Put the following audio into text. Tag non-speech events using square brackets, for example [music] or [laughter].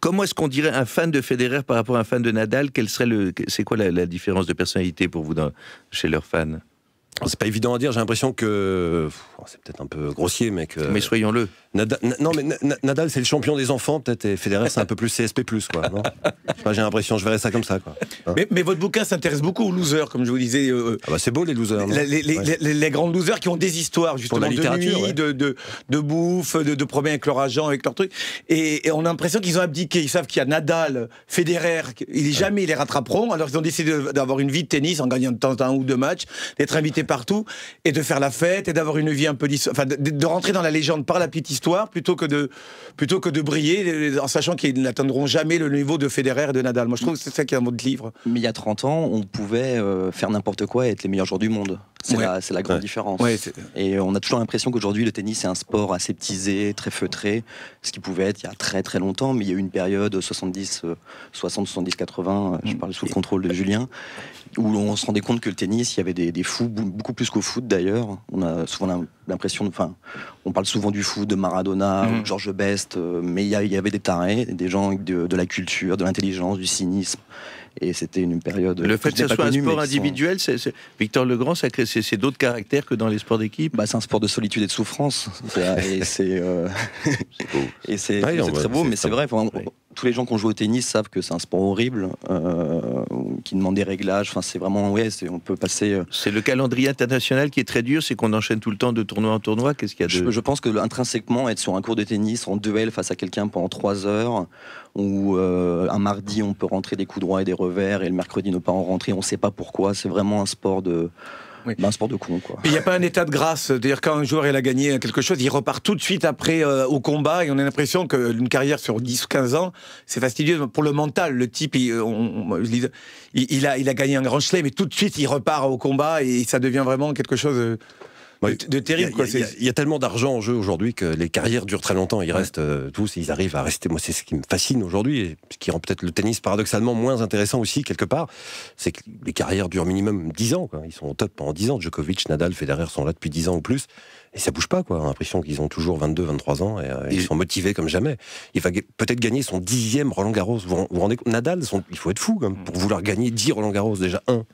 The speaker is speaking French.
Comment est-ce qu'on dirait un fan de Federer par rapport à un fan de Nadal C'est quoi la, différence de personnalité pour vous chez leurs fans C'est pas évident à dire. J'ai l'impression que oh, c'est peut-être un peu grossier, mais mais soyons-le non, mais Nadal, c'est le champion des enfants, peut-être, et Federer, c'est un peu plus CSP, quoi. j'ai l'impression, je verrais ça comme ça, quoi. Hein mais, votre bouquin s'intéresse beaucoup aux losers, comme je vous disais. Euh, euh, ah bah c'est beau, les losers. Les, les, grands losers qui ont des histoires, justement, de nuit, de, de, bouffe, de, de problèmes avec leur agent, avec leur truc. Et, on a l'impression qu'ils ont abdiqué. Ils savent qu'il y a Nadal, Federer, ils, jamais ils les rattraperont. Alors, ils ont décidé d'avoir une vie de tennis en gagnant de temps un ou deux matchs, d'être invités partout, et de faire la fête, et d'avoir une vie un peu. Enfin, de, de rentrer dans la légende par la petite histoire plutôt que de, plutôt que de briller en sachant qu'ils n'atteindront jamais le niveau de Federer et de Nadal. Moi, je trouve que c'est ça qui est un mot de livre. Mais il y a 30 ans, on pouvait euh, faire n'importe quoi et être les meilleurs joueurs du monde. C'est la, grande différence. et on a toujours l'impression qu'aujourd'hui, le tennis est un sport aseptisé, très feutré, ce qui pouvait être il y a très très longtemps, mais il y a eu une période 70, 70, 80, je mm. parle sous le contrôle de Julien, où on se rendait compte que le tennis, il y avait des, fous, beaucoup plus qu'au foot d'ailleurs. On a souvent l'impression, enfin, on parle souvent du foot, de Maradona, ou mm. George Best, euh, mais il y, avait des tarés, des gens de la culture, de l'intelligence, du cynisme et c'était une période. Le fait que ce soit un sport individuel, Victor Legrand, c'est d'autres caractères que dans les sports d'équipe bah, C'est un sport de solitude et de souffrance. et c'est euh, [laughs] très beau, mais c'est vrai tous les gens qui ont joué au tennis savent que c'est un sport horrible, euh, qui demande des réglages. Enfin, c'est vraiment, ouais, on peut passer. Euh. C'est le calendrier international qui est très dur, c'est qu'on enchaîne tout le temps de tournoi en tournoi. Qu'est-ce qu'il y a de... je, pense que intrinsèquement, être sur un cours de tennis en duel face à quelqu'un pendant trois heures, ou euh, un mardi on peut rentrer des coups droits et des revers, et le mercredi ne pas en rentrer, on ne sait pas pourquoi. C'est vraiment un sport de ben, sport de con, quoi. Il n'y a pas un état de grâce. cest dire quand un joueur il a gagné quelque chose, il repart tout de suite après euh, au combat et on a l'impression qu'une carrière sur 10 ou 15 ans, c'est fastidieux pour le mental. Le type, il, il, a, il a gagné un grand chelem, mais tout de suite, il repart au combat et ça devient vraiment quelque chose. Bah, de, terrible. Il y, a tellement d'argent en jeu aujourd'hui que les carrières durent très longtemps. Ils restent euh, tous, ils arrivent à rester. Moi, c'est ce qui me fascine aujourd'hui et ce qui rend peut-être le tennis paradoxalement moins intéressant aussi, quelque part. C'est que les carrières durent minimum 10 ans. Quoi. Ils sont au top pendant 10 ans. Djokovic, Nadal, Federer sont là depuis 10 ans ou plus. Et ça bouge pas, quoi. l'impression qu'ils ont toujours 22, 23 ans et, euh, ils sont motivés comme jamais. Il va peut-être gagner son dixième Roland Garros. Vous, vous rendez compte Nadal, il faut être fou mm. pour vouloir gagner 10 Roland Garros, déjà un.